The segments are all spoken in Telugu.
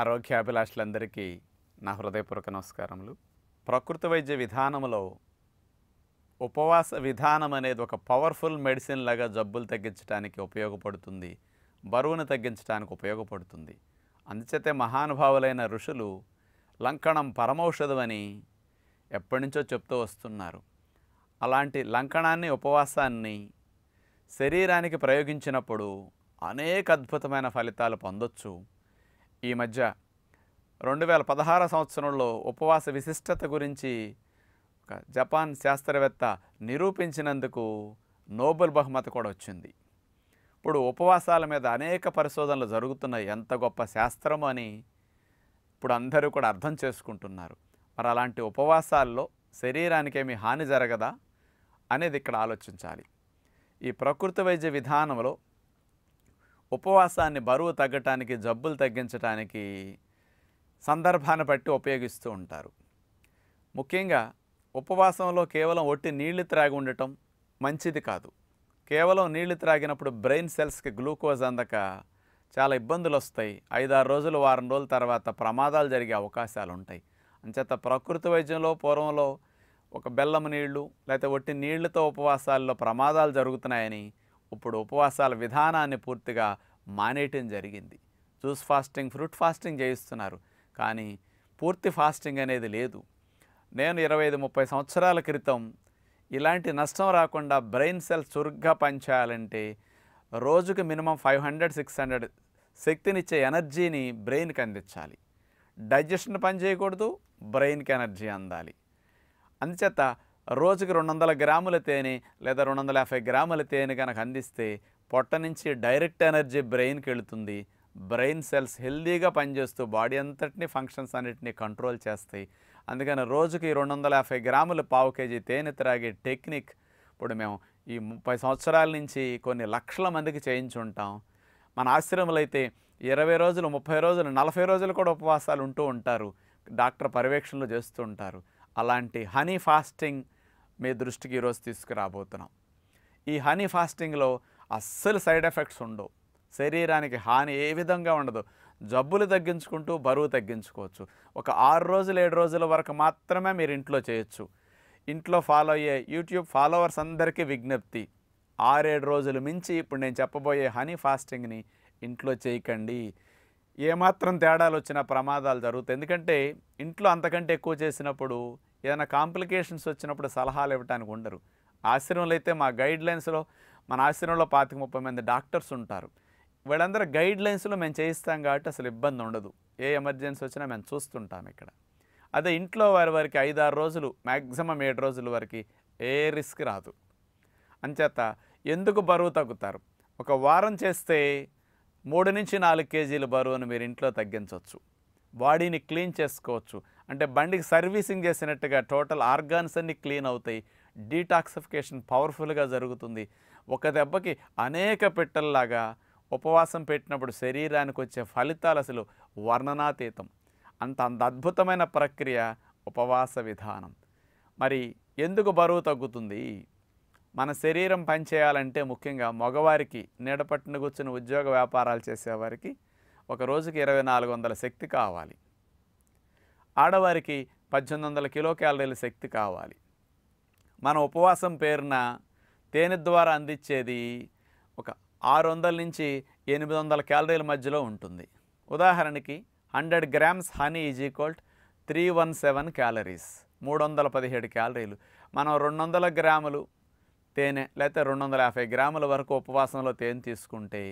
ఆరోగ్యాభిలాషులందరికీ నా హృదయపూర్వక నమస్కారములు ప్రకృతి వైద్య విధానంలో ఉపవాస విధానం అనేది ఒక పవర్ఫుల్ మెడిసిన్ లాగా జబ్బులు తగ్గించడానికి ఉపయోగపడుతుంది బరువును తగ్గించడానికి ఉపయోగపడుతుంది అందుచేతే మహానుభావులైన ఋషులు లంకణం పరమౌషధం అని ఎప్పటి నుంచో చెప్తూ వస్తున్నారు అలాంటి లంకణాన్ని ఉపవాసాన్ని శరీరానికి ప్రయోగించినప్పుడు అనేక అద్భుతమైన ఫలితాలు పొందొచ్చు ఈ మధ్య రెండు వేల పదహార సంవత్సరంలో ఉపవాస విశిష్టత గురించి ఒక జపాన్ శాస్త్రవేత్త నిరూపించినందుకు నోబెల్ బహుమతి కూడా వచ్చింది ఇప్పుడు ఉపవాసాల మీద అనేక పరిశోధనలు జరుగుతున్నాయి ఎంత గొప్ప శాస్త్రం అని ఇప్పుడు అందరూ కూడా అర్థం చేసుకుంటున్నారు మరి అలాంటి ఉపవాసాల్లో ఏమి హాని జరగదా అనేది ఇక్కడ ఆలోచించాలి ఈ ప్రకృతి వైద్య విధానంలో ఉపవాసాన్ని బరువు తగ్గటానికి జబ్బులు తగ్గించటానికి సందర్భాన్ని బట్టి ఉపయోగిస్తూ ఉంటారు ముఖ్యంగా ఉపవాసంలో కేవలం ఒట్టి నీళ్లు త్రాగి ఉండటం మంచిది కాదు కేవలం నీళ్లు త్రాగినప్పుడు బ్రెయిన్ సెల్స్కి గ్లూకోజ్ అందక చాలా ఇబ్బందులు వస్తాయి ఐదారు రోజులు వారం రోజుల తర్వాత ప్రమాదాలు జరిగే అవకాశాలు ఉంటాయి అంచేత ప్రకృతి వైద్యంలో పూర్వంలో ఒక బెల్లం నీళ్లు లేకపోతే ఒట్టి నీళ్లతో ఉపవాసాల్లో ప్రమాదాలు జరుగుతున్నాయని ఇప్పుడు ఉపవాసాల విధానాన్ని పూర్తిగా మానేయటం జరిగింది జ్యూస్ ఫాస్టింగ్ ఫ్రూట్ ఫాస్టింగ్ చేయిస్తున్నారు కానీ పూర్తి ఫాస్టింగ్ అనేది లేదు నేను ఇరవై ఐదు ముప్పై సంవత్సరాల క్రితం ఇలాంటి నష్టం రాకుండా బ్రెయిన్ సెల్స్ చురుగ్గా పనిచేయాలంటే రోజుకు minimum five hundred six hundred శక్తినిచ్చే ఎనర్జీని బ్రెయిన్కి అందించాలి డైజెషన్ పని చేయకూడదు బ్రెయిన్కి ఎనర్జీ అందాలి అందుచేత రోజుకి రెండు వందల గ్రాముల తేనె లేదా రెండు వందల యాభై గ్రాముల తేనె కనుక అందిస్తే పొట్ట నుంచి డైరెక్ట్ ఎనర్జీ బ్రెయిన్కి వెళుతుంది బ్రెయిన్ సెల్స్ హెల్దీగా పనిచేస్తూ బాడీ అంతటినీ ఫంక్షన్స్ అన్నింటినీ కంట్రోల్ చేస్తాయి అందుకని రోజుకి రెండు వందల యాభై గ్రాములు పావు కేజీ తేనె త్రాగే టెక్నిక్ ఇప్పుడు మేము ఈ ముప్పై సంవత్సరాల నుంచి కొన్ని లక్షల మందికి చేయించుంటాం మన ఆశ్రమంలో అయితే ఇరవై రోజులు ముప్పై రోజులు నలభై రోజులు కూడా ఉపవాసాలు ఉంటూ ఉంటారు డాక్టర్ పర్యవేక్షణలు చేస్తూ ఉంటారు అలాంటి హనీ ఫాస్టింగ్ మీ దృష్టికి ఈరోజు తీసుకురాబోతున్నాం ఈ హనీ ఫాస్టింగ్లో అస్సలు సైడ్ ఎఫెక్ట్స్ ఉండవు శరీరానికి హాని ఏ విధంగా ఉండదు జబ్బులు తగ్గించుకుంటూ బరువు తగ్గించుకోవచ్చు ఒక ఆరు రోజులు ఏడు రోజుల వరకు మాత్రమే మీరు ఇంట్లో చేయొచ్చు ఇంట్లో ఫాలో అయ్యే యూట్యూబ్ ఫాలోవర్స్ అందరికీ విజ్ఞప్తి ఆరేడు రోజులు మించి ఇప్పుడు నేను చెప్పబోయే హనీ ఫాస్టింగ్ని ఇంట్లో చేయకండి ఏమాత్రం తేడాలు వచ్చిన ప్రమాదాలు జరుగుతాయి ఎందుకంటే ఇంట్లో అంతకంటే ఎక్కువ చేసినప్పుడు ఏదైనా కాంప్లికేషన్స్ వచ్చినప్పుడు సలహాలు ఇవ్వడానికి ఉండరు ఆశ్రమంలో అయితే మా గైడ్ లైన్స్లో మన ఆశ్రమంలో పాతిక ముప్పై మంది డాక్టర్స్ ఉంటారు వీళ్ళందరూ గైడ్ లైన్స్లో మేము చేయిస్తాం కాబట్టి అసలు ఇబ్బంది ఉండదు ఏ ఎమర్జెన్సీ వచ్చినా మేము చూస్తుంటాం ఇక్కడ అదే ఇంట్లో వారి వారికి ఐదారు రోజులు మ్యాక్సిమం ఏడు రోజుల వరకు ఏ రిస్క్ రాదు అంచేత ఎందుకు బరువు తగ్గుతారు ఒక వారం చేస్తే మూడు నుంచి నాలుగు కేజీల బరువును మీరు ఇంట్లో తగ్గించవచ్చు బాడీని క్లీన్ చేసుకోవచ్చు అంటే బండికి సర్వీసింగ్ చేసినట్టుగా టోటల్ ఆర్గాన్స్ అన్ని క్లీన్ అవుతాయి డీటాక్సిఫికేషన్ పవర్ఫుల్గా జరుగుతుంది ఒక దెబ్బకి అనేక పెట్టల్లాగా ఉపవాసం పెట్టినప్పుడు శరీరానికి వచ్చే ఫలితాలు అసలు వర్ణనాతీతం అంత అంత అద్భుతమైన ప్రక్రియ ఉపవాస విధానం మరి ఎందుకు బరువు తగ్గుతుంది మన శరీరం పనిచేయాలంటే ముఖ్యంగా మగవారికి నీడపట్టున కూర్చుని ఉద్యోగ వ్యాపారాలు చేసేవారికి ఒక రోజుకి ఇరవై నాలుగు వందల శక్తి కావాలి ఆడవారికి పద్దెనిమిది వందల కిలో క్యాలరీల శక్తి కావాలి మన ఉపవాసం పేరున తేనె ద్వారా అందించేది ఒక ఆరు వందల నుంచి ఎనిమిది వందల క్యాలరీల మధ్యలో ఉంటుంది ఉదాహరణకి hundred grams honey is equal three one seven calories మూడు వందల పదిహేడు క్యాలరీలు మనం రెండు వందల గ్రాములు తేనె లేకపోతే రెండు వందల యాభై గ్రాముల వరకు ఉపవాసంలో తేనె తీసుకుంటే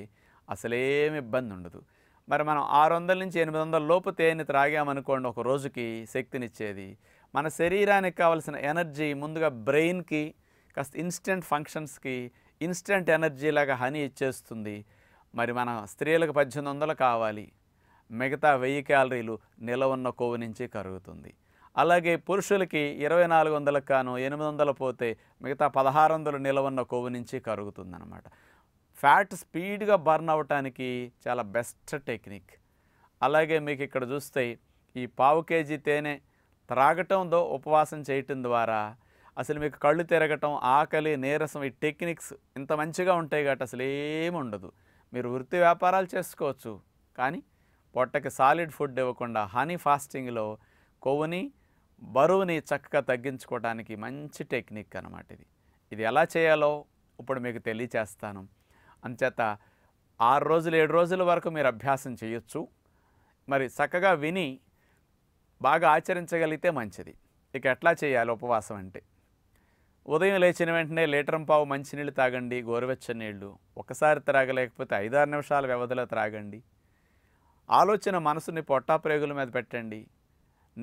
అసలేమి ఇబ్బంది ఉండదు మరి మనం ఆరు వందల నుంచి ఎనిమిది వందల లోపు తేనె త్రాగామనుకోండి ఒక రోజుకి శక్తినిచ్చేది మన శరీరానికి కావాల్సిన ఎనర్జీ ముందుగా బ్రెయిన్కి కాస్త ఇన్స్టెంట్ ఫంక్షన్స్కి ఇన్స్టెంట్ ఎనర్జీ లాగా హనీ ఇచ్చేస్తుంది మరి మన స్త్రీలకు పద్దెనిమిది వందలు కావాలి మిగతా వెయ్యి క్యాలరీలు ఉన్న కొవ్వు నుంచి కరుగుతుంది అలాగే పురుషులకి ఇరవై నాలుగు వందలకు కాను ఎనిమిది వందలు పోతే మిగతా పదహారు వందలు ఉన్న కొవ్వు నుంచి కరుగుతుందన్నమాట ఫ్యాట్ స్పీడ్గా బర్న్ అవ్వటానికి చాలా బెస్ట్ టెక్నిక్ అలాగే మీకు ఇక్కడ చూస్తే ఈ పావు కేజీ తేనె త్రాగటంతో ఉపవాసం చేయటం ద్వారా అసలు మీకు కళ్ళు తిరగటం ఆకలి నీరసం ఈ టెక్నిక్స్ ఇంత మంచిగా ఉంటాయి కాబట్టి అసలు ఏమి ఉండదు మీరు వృత్తి వ్యాపారాలు చేసుకోవచ్చు కానీ పొట్టకి సాలిడ్ ఫుడ్ ఇవ్వకుండా హనీ ఫాస్టింగ్లో కొవ్వుని బరువుని చక్కగా తగ్గించుకోవడానికి మంచి టెక్నిక్ అనమాట ఇది ఇది ఎలా చేయాలో ఇప్పుడు మీకు తెలియచేస్తాను అంచేత ఆరు రోజులు ఏడు రోజుల వరకు మీరు అభ్యాసం చేయొచ్చు మరి చక్కగా విని బాగా ఆచరించగలిగితే మంచిది ఇక ఎట్లా చేయాలి ఉపవాసం అంటే ఉదయం లేచిన వెంటనే లీటరం పావు మంచినీళ్ళు తాగండి గోరువెచ్చని నీళ్లు ఒకసారి త్రాగలేకపోతే ఐదారు నిమిషాల వ్యవధిలో త్రాగండి ఆలోచన మనసుని పొట్టాప్రేగుల మీద పెట్టండి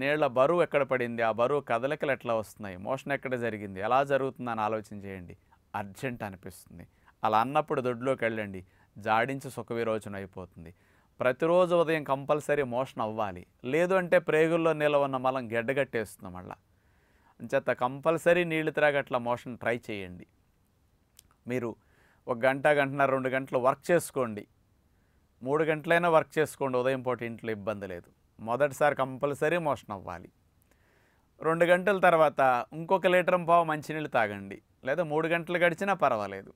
నీళ్ల బరువు ఎక్కడ పడింది ఆ బరువు కదలికలు ఎట్లా వస్తున్నాయి మోషన్ ఎక్కడ జరిగింది ఎలా జరుగుతుందని ఆలోచన చేయండి అర్జెంట్ అనిపిస్తుంది అలా అన్నప్పుడు దొడ్లోకి వెళ్ళండి జాడించి విరోచన అయిపోతుంది ప్రతిరోజు ఉదయం కంపల్సరీ మోషన్ అవ్వాలి లేదు అంటే ప్రేగుల్లో నీళ్ళ ఉన్న మలం గడ్డగట్టేస్తుంది మళ్ళా అంచేత కంపల్సరీ నీళ్లు త్రాగట్ల మోషన్ ట్రై చేయండి మీరు ఒక గంట గంటన్నర రెండు గంటలు వర్క్ చేసుకోండి మూడు గంటలైనా వర్క్ చేసుకోండి ఉదయం పూట ఇంట్లో ఇబ్బంది లేదు మొదటిసారి కంపల్సరీ మోషన్ అవ్వాలి రెండు గంటల తర్వాత ఇంకొక లీటర్ పావు మంచినీళ్ళు తాగండి లేదా మూడు గంటలు గడిచినా పర్వాలేదు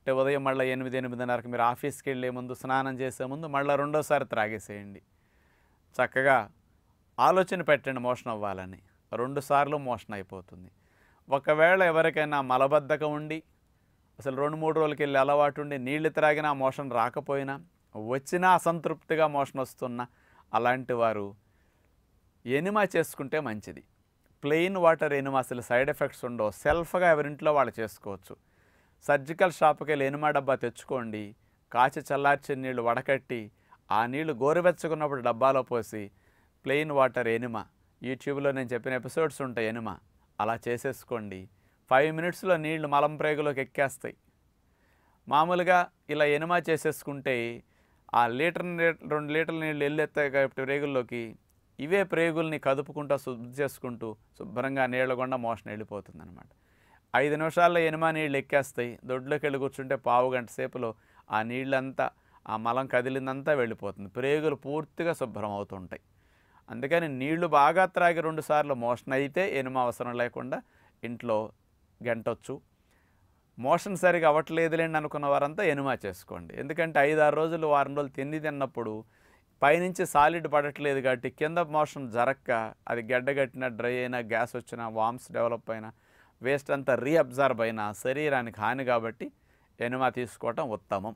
అంటే ఉదయం మళ్ళీ ఎనిమిది ఎనిమిదిన్నరకు మీరు ఆఫీస్కి వెళ్ళే ముందు స్నానం చేసే ముందు మళ్ళీ రెండోసారి త్రాగేసేయండి చక్కగా ఆలోచన పెట్టండి మోషన్ అవ్వాలని రెండుసార్లు మోషన్ అయిపోతుంది ఒకవేళ ఎవరికైనా మలబద్ధకం ఉండి అసలు రెండు మూడు రోజులకి వెళ్ళి అలవాటు ఉండి నీళ్లు త్రాగినా మోషన్ రాకపోయినా వచ్చినా అసంతృప్తిగా మోషన్ వస్తున్నా అలాంటి వారు ఎనిమా చేసుకుంటే మంచిది ప్లెయిన్ వాటర్ ఎనిమా అసలు సైడ్ ఎఫెక్ట్స్ ఉండవు సెల్ఫ్గా ఎవరింట్లో వాళ్ళు చేసుకోవచ్చు సర్జికల్ షాప్కి వెళ్ళి డబ్బా తెచ్చుకోండి కాచి చల్లార్చిన నీళ్ళు వడకట్టి ఆ నీళ్లు గోరువెచ్చకున్నప్పుడు డబ్బాలో పోసి ప్లెయిన్ వాటర్ ఎనిమ యూట్యూబ్లో నేను చెప్పిన ఎపిసోడ్స్ ఉంటాయి ఎనిమ అలా చేసేసుకోండి ఫైవ్ మినిట్స్లో నీళ్లు మలం ప్రేగులోకి ఎక్కేస్తాయి మామూలుగా ఇలా ఎనిమా చేసేసుకుంటే ఆ లీటర్ రెండు లీటర్ల నీళ్ళు వెళ్ళేస్తాయి కాబట్టి ప్రేగుల్లోకి ఇవే ప్రేగుల్ని కదుపుకుంటూ శుద్ధి చేసుకుంటూ శుభ్రంగా నీళ్ళ మోషన్ వెళ్ళిపోతుంది అనమాట ఐదు నిమిషాల్లో ఎనిమా నీళ్ళు ఎక్కేస్తాయి దొడ్లోకి వెళ్ళి కూర్చుంటే పావు గంట సేపులో ఆ నీళ్ళంతా ఆ మలం కదిలిందంతా వెళ్ళిపోతుంది ప్రేగులు పూర్తిగా శుభ్రం అవుతుంటాయి అందుకని నీళ్లు బాగా త్రాగి రెండుసార్లు మోషన్ అయితే ఎనుమ అవసరం లేకుండా ఇంట్లో గంటొచ్చు మోషన్ సరిగా అవ్వట్లేదులేండి అనుకున్న వారంతా ఎనుమా చేసుకోండి ఎందుకంటే ఐదు ఆరు రోజులు వారం రోజులు తిండి తిన్నప్పుడు పైనుంచి సాలిడ్ పడట్లేదు కాబట్టి కింద మోషన్ జరక్క అది గడ్డగట్టినా డ్రై అయినా గ్యాస్ వచ్చినా వామ్స్ డెవలప్ అయినా వేస్ట్ అంతా రీఅబ్జార్బ్ అయిన శరీరానికి హాని కాబట్టి ఎనుమా తీసుకోవటం ఉత్తమం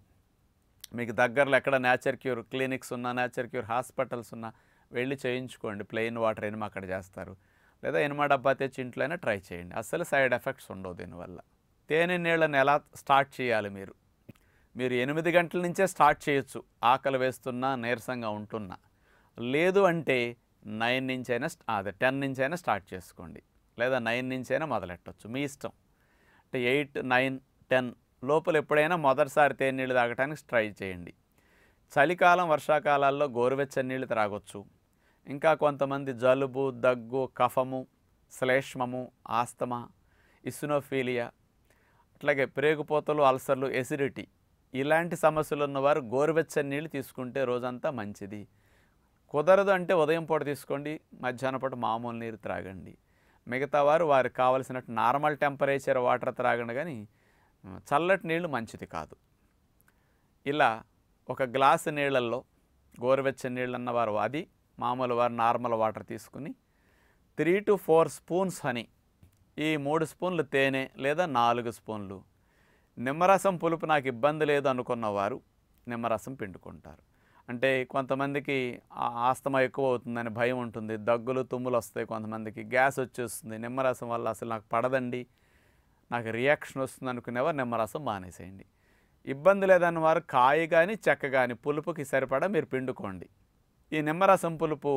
మీకు దగ్గరలో ఎక్కడ నేచర్ క్యూర్ క్లినిక్స్ ఉన్నా నేచర్ క్యూర్ హాస్పిటల్స్ ఉన్నా వెళ్ళి చేయించుకోండి ప్లెయిన్ వాటర్ ఎనుమ అక్కడ చేస్తారు లేదా ఎనుమ డబ్బా తెచ్చి ఇంట్లోనే ట్రై చేయండి అస్సలు సైడ్ ఎఫెక్ట్స్ ఉండవు దీనివల్ల తేనె నీళ్ళని ఎలా స్టార్ట్ చేయాలి మీరు మీరు ఎనిమిది గంటల నుంచే స్టార్ట్ చేయొచ్చు ఆకలి వేస్తున్నా నీరసంగా ఉంటున్నా లేదు అంటే నైన్ నుంచి అయినా అదే టెన్ నుంచి అయినా స్టార్ట్ చేసుకోండి లేదా నైన్ నుంచి అయినా మొదలెట్టవచ్చు మీ ఇష్టం అంటే ఎయిట్ నైన్ టెన్ లోపల ఎప్పుడైనా మొదటిసారి తేనెళ్ళు తాగడానికి ట్రై చేయండి చలికాలం వర్షాకాలాల్లో గోరువెచ్చని నీళ్ళు త్రాగొచ్చు ఇంకా కొంతమంది జలుబు దగ్గు కఫము శ్లేష్మము ఆస్తమా ఇసునోఫీలియా అట్లాగే ప్రేగుపోతలు అల్సర్లు ఎసిడిటీ ఇలాంటి సమస్యలు ఉన్నవారు గోరువెచ్చని నీళ్ళు తీసుకుంటే రోజంతా మంచిది కుదరదు అంటే ఉదయం పూట తీసుకోండి మధ్యాహ్నం పూట మామూలు నీరు త్రాగండి మిగతా వారు వారికి కావలసినట్టు నార్మల్ టెంపరేచర్ వాటర్ త్రాగండి కానీ చల్లటి నీళ్లు మంచిది కాదు ఇలా ఒక గ్లాసు నీళ్ళల్లో గోరువెచ్చని నీళ్ళు అన్నవారు అది మామూలు వారు నార్మల్ వాటర్ తీసుకుని three to four spoons honey ఈ మూడు స్పూన్లు తేనె లేదా నాలుగు స్పూన్లు నిమ్మరసం పులుపు నాకు ఇబ్బంది లేదు అనుకున్నవారు నిమ్మరసం పిండుకుంటారు అంటే కొంతమందికి ఆస్తమా ఎక్కువ అవుతుందని భయం ఉంటుంది దగ్గులు తుమ్ములు వస్తాయి కొంతమందికి గ్యాస్ వచ్చేస్తుంది నిమ్మరసం వల్ల అసలు నాకు పడదండి నాకు రియాక్షన్ వస్తుంది అనుకునేవారు నిమ్మరసం మానేసేయండి ఇబ్బంది లేదని వారు కాయ కానీ చెక్క కానీ పులుపుకి సరిపడా మీరు పిండుకోండి ఈ నిమ్మరసం పులుపు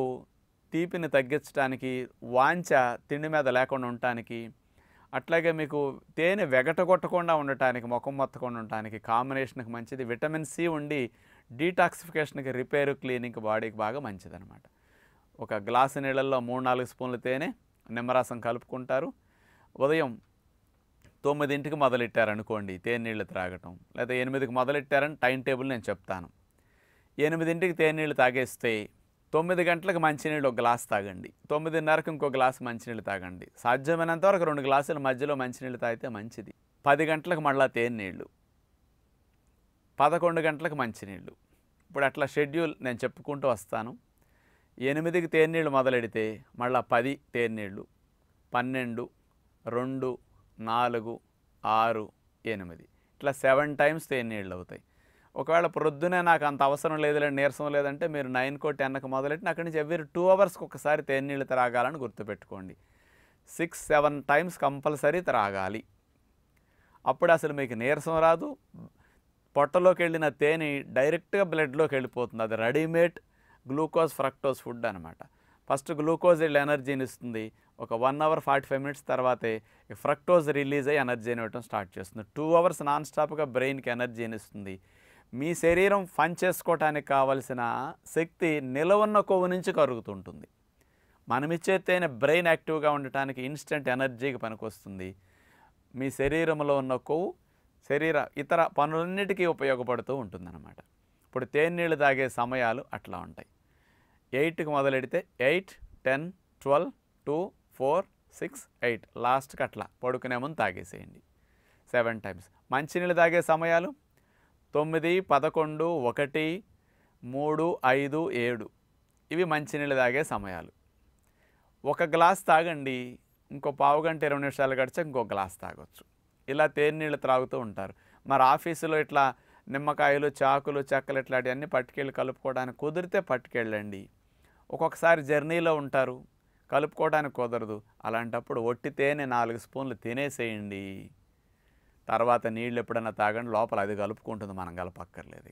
తీపిని తగ్గించడానికి వాంచ తిండి మీద లేకుండా ఉండటానికి అట్లాగే మీకు తేనె వెగటగొట్టకుండా ఉండటానికి ముఖం మొత్తకుండా ఉండటానికి కాంబినేషన్కి మంచిది విటమిన్ సి ఉండి డీటాక్సిఫికేషన్కి రిపేరు క్లీనింగ్ బాడీకి బాగా మంచిదనమాట ఒక గ్లాసు నీళ్ళల్లో మూడు నాలుగు స్పూన్లు తేనె నిమ్మరసం కలుపుకుంటారు ఉదయం తొమ్మిదింటికి మొదలెట్టారనుకోండి తేనె నీళ్ళు త్రాగటం లేదా ఎనిమిదికి మొదలెట్టారని టైం టేబుల్ నేను చెప్తాను ఎనిమిదింటికి తేనె నీళ్ళు తాగేస్తే తొమ్మిది గంటలకు మంచినీళ్ళు ఒక గ్లాస్ తాగండి తొమ్మిదిన్నరకు ఇంకో గ్లాస్ మంచినీళ్ళు తాగండి సాధ్యమైనంత వరకు రెండు గ్లాసుల మధ్యలో మంచినీళ్ళు తాగితే మంచిది పది గంటలకు మళ్ళీ తేనె నీళ్ళు పదకొండు గంటలకు మంచినీళ్ళు ఇప్పుడు అట్లా షెడ్యూల్ నేను చెప్పుకుంటూ వస్తాను ఎనిమిదికి తేనీళ్ళు మొదలెడితే మళ్ళీ పది తేనీళ్ళు పన్నెండు రెండు నాలుగు ఆరు ఎనిమిది ఇట్లా సెవెన్ టైమ్స్ తేనీళ్ళు అవుతాయి ఒకవేళ ప్రొద్దునే నాకు అంత అవసరం లేదు లేదు నీరసం లేదంటే మీరు నైన్కో టెన్కి మొదలెట్టిన అక్కడి నుంచి ఎవరి టూ అవర్స్కి ఒకసారి తేనీళ్ళు త్రాగాలని గుర్తుపెట్టుకోండి సిక్స్ సెవెన్ టైమ్స్ కంపల్సరీ త్రాగాలి అప్పుడు అసలు మీకు నీరసం రాదు పొట్టలోకి వెళ్ళిన తేనె డైరెక్ట్గా బ్లడ్లోకి వెళ్ళిపోతుంది అది రెడీమేడ్ గ్లూకోజ్ ఫ్రక్టోజ్ ఫుడ్ అనమాట ఫస్ట్ గ్లూకోజ్ వెళ్ళి ఎనర్జీని ఇస్తుంది ఒక one hour forty five minutes తర్వాతే ఫ్రక్టోజ్ రిలీజ్ అయ్యి ఎనర్జీని ఇవ్వడం స్టార్ట్ చేస్తుంది టూ అవర్స్ నాన్ స్టాప్గా బ్రెయిన్కి ఎనర్జీని ఇస్తుంది మీ శరీరం ఫన్ చేసుకోవటానికి కావలసిన శక్తి నిలవన్న కొవ్వు నుంచి కరుగుతుంటుంది మనమిచ్చేతేనే బ్రెయిన్ యాక్టివ్గా ఉండటానికి ఇన్స్టెంట్ ఎనర్జీకి పనికొస్తుంది మీ శరీరంలో ఉన్న కొవ్వు శరీర ఇతర పనులన్నిటికీ ఉపయోగపడుతూ ఉంటుందన్నమాట ఇప్పుడు తేనీళ్ళు తాగే సమయాలు అట్లా ఉంటాయి ఎయిట్కి మొదలెడితే eight ten twelve two four six eight లాస్ట్కి అట్లా పడుకునే ముందు తాగేసేయండి సెవెన్ టైమ్స్ మంచినీళ్ళు తాగే సమయాలు తొమ్మిది పదకొండు ఒకటి మూడు ఐదు ఏడు ఇవి మంచినీళ్ళు తాగే సమయాలు ఒక గ్లాస్ తాగండి ఇంకో పావు గంట ఇరవై నిమిషాలు గడిచి ఇంకో గ్లాస్ తాగొచ్చు ఇలా తేనీళ్ళు త్రాగుతూ ఉంటారు మరి ఆఫీసులో ఇట్లా నిమ్మకాయలు చాకులు చెక్కలు ఇట్లాంటివన్నీ పట్టుకెళ్ళి కలుపుకోవడానికి కుదిరితే పట్టుకెళ్ళండి ఒక్కొక్కసారి జర్నీలో ఉంటారు కలుపుకోవడానికి కుదరదు అలాంటప్పుడు ఒట్టి తేనె నాలుగు స్పూన్లు తినేసేయండి తర్వాత నీళ్ళు ఎప్పుడైనా తాగండి లోపల అది కలుపుకుంటుంది మనం కలపక్కర్లేదు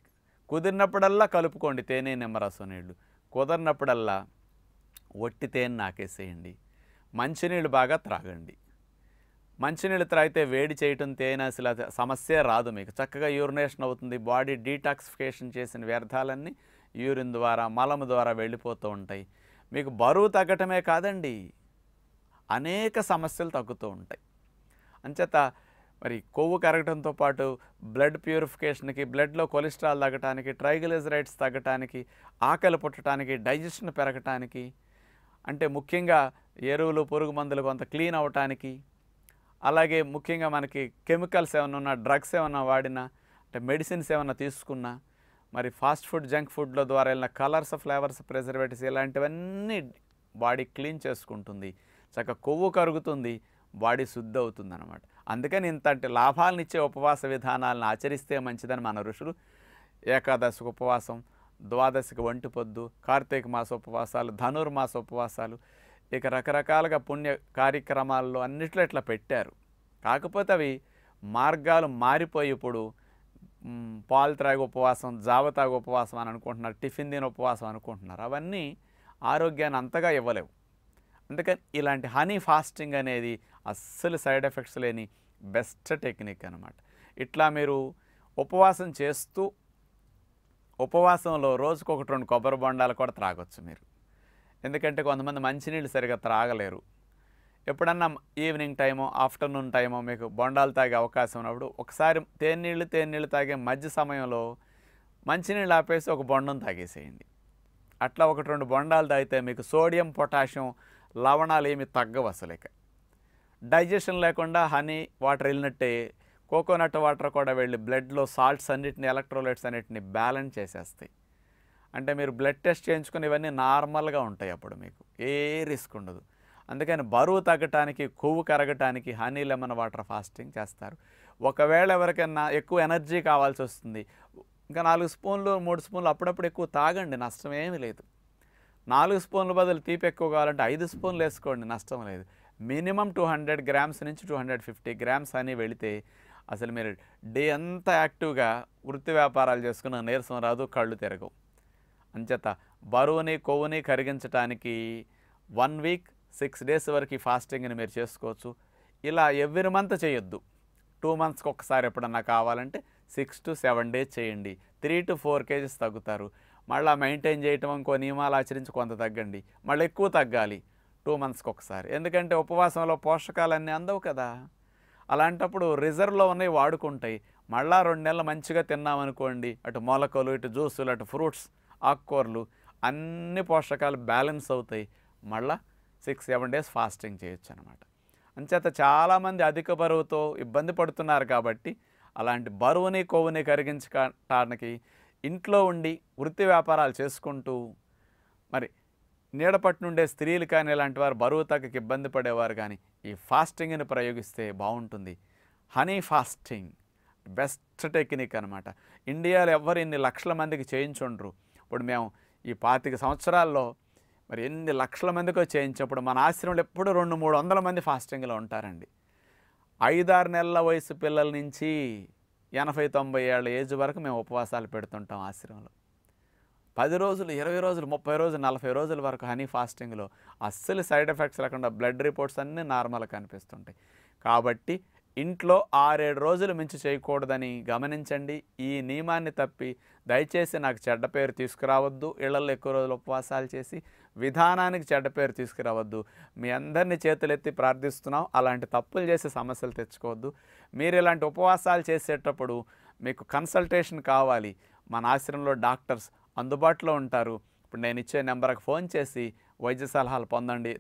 కుదిరినప్పుడల్లా కలుపుకోండి తేనె నిమ్మరసం నీళ్ళు కుదిరినప్పుడల్లా ఒట్టి తేనె నాకేసేయండి మంచినీళ్ళు బాగా త్రాగండి మంచినీళ్ళు త్రాగితే వేడి చేయటం తేనె అసలు సమస్య రాదు మీకు చక్కగా యూరినేషన్ అవుతుంది బాడీ డీటాక్సిఫికేషన్ చేసిన వ్యర్థాలన్నీ యూరిన్ ద్వారా మలం ద్వారా వెళ్ళిపోతూ ఉంటాయి మీకు బరువు తగ్గటమే కాదండి అనేక సమస్యలు తగ్గుతూ ఉంటాయి అంచేత మరి కొవ్వు కరగటంతో పాటు బ్లడ్ ప్యూరిఫికేషన్కి బ్లడ్లో కొలెస్ట్రాల్ తగ్గటానికి ట్రైగ్లిజరైడ్స్ తగ్గటానికి ఆకలి పుట్టడానికి డైజెషన్ పెరగటానికి అంటే ముఖ్యంగా ఎరువులు పురుగు మందులు కొంత క్లీన్ అవటానికి అలాగే ముఖ్యంగా మనకి కెమికల్స్ ఏమైనా ఉన్నా డ్రగ్స్ ఏమైనా వాడినా అంటే మెడిసిన్స్ ఏమైనా తీసుకున్నా మరి ఫాస్ట్ ఫుడ్ జంక్ ఫుడ్ల ద్వారా వెళ్ళిన కలర్స్ ఫ్లేవర్స్ ప్రిజర్వేటివ్స్ ఇలాంటివన్నీ బాడీ క్లీన్ చేసుకుంటుంది చక్క కొవ్వు కరుగుతుంది బాడీ శుద్ధి అవుతుంది అనమాట అందుకని ఇంతటి లాభాలనిచ్చే ఉపవాస విధానాలను ఆచరిస్తే మంచిదని మన ఋషులు ఏకాదశికి ఉపవాసం ద్వాదశికి వంటి పొద్దు కార్తీక మాస ఉపవాసాలు ధనుర్మాస ఉపవాసాలు ఇక రకరకాలుగా పుణ్య కార్యక్రమాల్లో అన్నిట్లో ఇట్లా పెట్టారు కాకపోతే అవి మార్గాలు మారిపోయి ఇప్పుడు పాలు త్రాగి ఉపవాసం జావ తాగి ఉపవాసం అని అనుకుంటున్నారు టిఫిన్ దిన ఉపవాసం అనుకుంటున్నారు అవన్నీ ఆరోగ్యాన్ని అంతగా ఇవ్వలేవు అందుకని ఇలాంటి హనీ ఫాస్టింగ్ అనేది అస్సలు సైడ్ ఎఫెక్ట్స్ లేని బెస్ట్ టెక్నిక్ అనమాట ఇట్లా మీరు ఉపవాసం చేస్తూ ఉపవాసంలో రోజుకొకటి రెండు కొబ్బరి బొండాలు కూడా త్రాగొచ్చు మీరు ఎందుకంటే కొంతమంది మంచినీళ్ళు సరిగ్గా త్రాగలేరు ఎప్పుడన్నా ఈవినింగ్ టైమో ఆఫ్టర్నూన్ టైమో మీకు బొండాలు తాగే అవకాశం ఉన్నప్పుడు ఒకసారి తేనీళ్ళు తేనీళ్ళు తాగే మధ్య సమయంలో మంచినీళ్ళు ఆపేసి ఒక బొండం తాగేసేయండి అట్లా ఒకటి రెండు బొండాలు తాగితే మీకు సోడియం పొటాషియం లవణాలు ఏమి తగ్గవు అసలేక డైజెషన్ లేకుండా హనీ వాటర్ వెళ్ళినట్టే కోకోనట్ వాటర్ కూడా వెళ్ళి బ్లడ్లో సాల్ట్స్ అన్నిటిని ఎలక్ట్రోలైట్స్ అన్నిటిని బ్యాలెన్స్ చేసేస్తాయి అంటే మీరు బ్లడ్ టెస్ట్ చేయించుకుని ఇవన్నీ నార్మల్గా ఉంటాయి అప్పుడు మీకు ఏ రిస్క్ ఉండదు అందుకని బరువు తగ్గటానికి కొవ్వు కరగటానికి హనీ లెమన్ వాటర్ ఫాస్టింగ్ చేస్తారు ఒకవేళ ఎవరికైనా ఎక్కువ ఎనర్జీ కావాల్సి వస్తుంది ఇంకా నాలుగు స్పూన్లు మూడు స్పూన్లు అప్పుడప్పుడు ఎక్కువ తాగండి నష్టం ఏమీ లేదు నాలుగు స్పూన్ల బదులు తీపి ఎక్కువ కావాలంటే ఐదు స్పూన్లు వేసుకోండి నష్టం లేదు మినిమం టూ హండ్రెడ్ గ్రామ్స్ నుంచి టూ హండ్రెడ్ ఫిఫ్టీ గ్రామ్స్ అని వెళితే అసలు మీరు డే అంతా యాక్టివ్గా వృత్తి వ్యాపారాలు చేసుకున్న నీరసం రాదు కళ్ళు తిరగవు అంచేత బరువుని కొవ్వుని కరిగించడానికి వన్ వీక్ సిక్స్ డేస్ వరకు ఫాస్టింగ్ని మీరు చేసుకోవచ్చు ఇలా ఎవ్రీ మంత్ చేయొద్దు టూ మంత్స్కి ఒకసారి ఎప్పుడన్నా కావాలంటే సిక్స్ టు సెవెన్ డేస్ చేయండి త్రీ టు ఫోర్ కేజీస్ తగ్గుతారు మళ్ళీ మెయింటైన్ చేయటం ఇంకో నియమాలు ఆచరించి కొంత తగ్గండి మళ్ళీ ఎక్కువ తగ్గాలి టూ మంత్స్కి ఒకసారి ఎందుకంటే ఉపవాసంలో పోషకాలన్నీ అందవు కదా అలాంటప్పుడు రిజర్వ్లో ఉన్నవి వాడుకుంటాయి మళ్ళీ రెండు నెలలు మంచిగా తిన్నామనుకోండి అటు మొలకలు ఇటు జ్యూసులు అటు ఫ్రూట్స్ ఆకుకూరలు అన్ని పోషకాలు బ్యాలెన్స్ అవుతాయి మళ్ళీ సిక్స్ సెవెన్ డేస్ ఫాస్టింగ్ చేయొచ్చు అనమాట అంచేత చాలామంది అధిక బరువుతో ఇబ్బంది పడుతున్నారు కాబట్టి అలాంటి బరువుని కొవ్వుని కరిగించడానికి ఇంట్లో ఉండి వృత్తి వ్యాపారాలు చేసుకుంటూ మరి నీడపట్నుండే స్త్రీలు కానీ ఇలాంటి వారు బరువు తగ్గకి ఇబ్బంది పడేవారు కానీ ఈ ఫాస్టింగ్ని ప్రయోగిస్తే బాగుంటుంది హనీ ఫాస్టింగ్ బెస్ట్ టెక్నిక్ అనమాట ఇండియాలో ఎవ్వరు ఇన్ని లక్షల మందికి చేయించుండ్రు ఇప్పుడు మేము ఈ పాతిక సంవత్సరాల్లో మరి ఎన్ని లక్షల మందికో చేయించప్పుడు మన ఆశ్రమంలో ఎప్పుడు రెండు మూడు వందల మంది ఫాస్టింగ్లో ఉంటారండి ఐదారు నెలల వయసు పిల్లల నుంచి ఎనభై తొంభై ఏళ్ళ ఏజ్ వరకు మేము ఉపవాసాలు పెడుతుంటాం ఆశ్రమంలో పది రోజులు ఇరవై రోజులు ముప్పై రోజులు నలభై రోజుల వరకు హనీ ఫాస్టింగ్లో అస్సలు సైడ్ ఎఫెక్ట్స్ లేకుండా బ్లడ్ రిపోర్ట్స్ అన్నీ నార్మల్గా కనిపిస్తుంటాయి కాబట్టి ఇంట్లో ఆరేడు రోజులు మించి చేయకూడదని గమనించండి ఈ నియమాన్ని తప్పి దయచేసి నాకు చెడ్డ పేరు తీసుకురావద్దు ఇళ్లలో ఎక్కువ రోజులు ఉపవాసాలు చేసి విధానానికి చెడ్డ పేరు తీసుకురావద్దు మీ అందరినీ చేతులెత్తి ప్రార్థిస్తున్నాం అలాంటి తప్పులు చేసే సమస్యలు తెచ్చుకోవద్దు మీరు ఇలాంటి ఉపవాసాలు చేసేటప్పుడు మీకు కన్సల్టేషన్ కావాలి మన ఆశ్రమంలో డాక్టర్స్ అందుబాటులో ఉంటారు ఇప్పుడు నేను ఇచ్చే నెంబర్కి ఫోన్ చేసి వైద్య సలహాలు పొందండి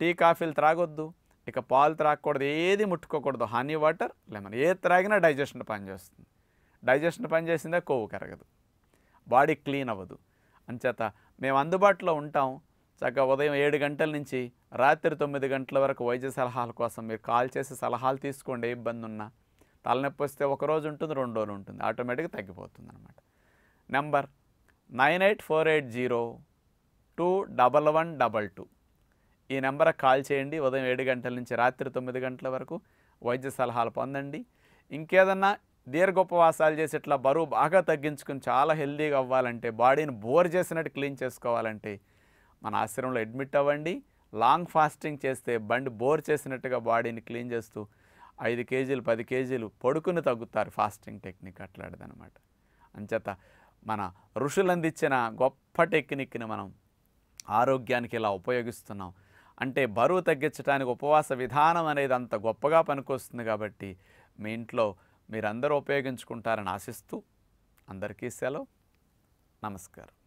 టీ కాఫీలు త్రాగొద్దు ఇక పాలు త్రాగకూడదు ఏది ముట్టుకోకూడదు హనీ వాటర్ లెమన్ ఏది త్రాగినా డైజెషన్ పనిచేస్తుంది డైజెషన్ పనిచేసిందే కొవ్వు కరగదు బాడీ క్లీన్ అవ్వదు అంచేత మేము అందుబాటులో ఉంటాం చక్కగా ఉదయం ఏడు గంటల నుంచి రాత్రి తొమ్మిది గంటల వరకు వైద్య సలహాల కోసం మీరు కాల్ చేసి సలహాలు తీసుకోండి ఏ ఇబ్బంది ఉన్నా తలనొప్పి వస్తే ఒకరోజు ఉంటుంది రెండు రోజులు ఉంటుంది ఆటోమేటిక్గా తగ్గిపోతుంది అనమాట number nine eight four eight zero two double one double two ఈ నెంబర్కి కాల్ చేయండి ఉదయం ఏడు గంటల నుంచి రాత్రి తొమ్మిది గంటల వరకు వైద్య సలహాలు పొందండి ఇంకేదన్నా దీర్ఘోపవాసాలు చేసి ఇట్లా బరువు బాగా తగ్గించుకుని చాలా హెల్దీగా అవ్వాలంటే బాడీని బోర్ చేసినట్టు క్లీన్ చేసుకోవాలంటే మన ఆశ్రమంలో అడ్మిట్ అవ్వండి లాంగ్ ఫాస్టింగ్ చేస్తే బండి బోర్ చేసినట్టుగా బాడీని క్లీన్ చేస్తూ ఐదు కేజీలు పది కేజీలు పడుకుని తగ్గుతారు ఫాస్టింగ్ టెక్నిక్ అట్లాంటిదనమాట అంచేత మన ఋషులందిచ్చిన గొప్ప టెక్నిక్ని మనం ఆరోగ్యానికి ఇలా ఉపయోగిస్తున్నాం అంటే బరువు తగ్గించడానికి ఉపవాస విధానం అనేది అంత గొప్పగా పనికొస్తుంది కాబట్టి మీ ఇంట్లో మీరందరూ ఉపయోగించుకుంటారని ఆశిస్తూ అందరికీ సెలవు నమస్కారం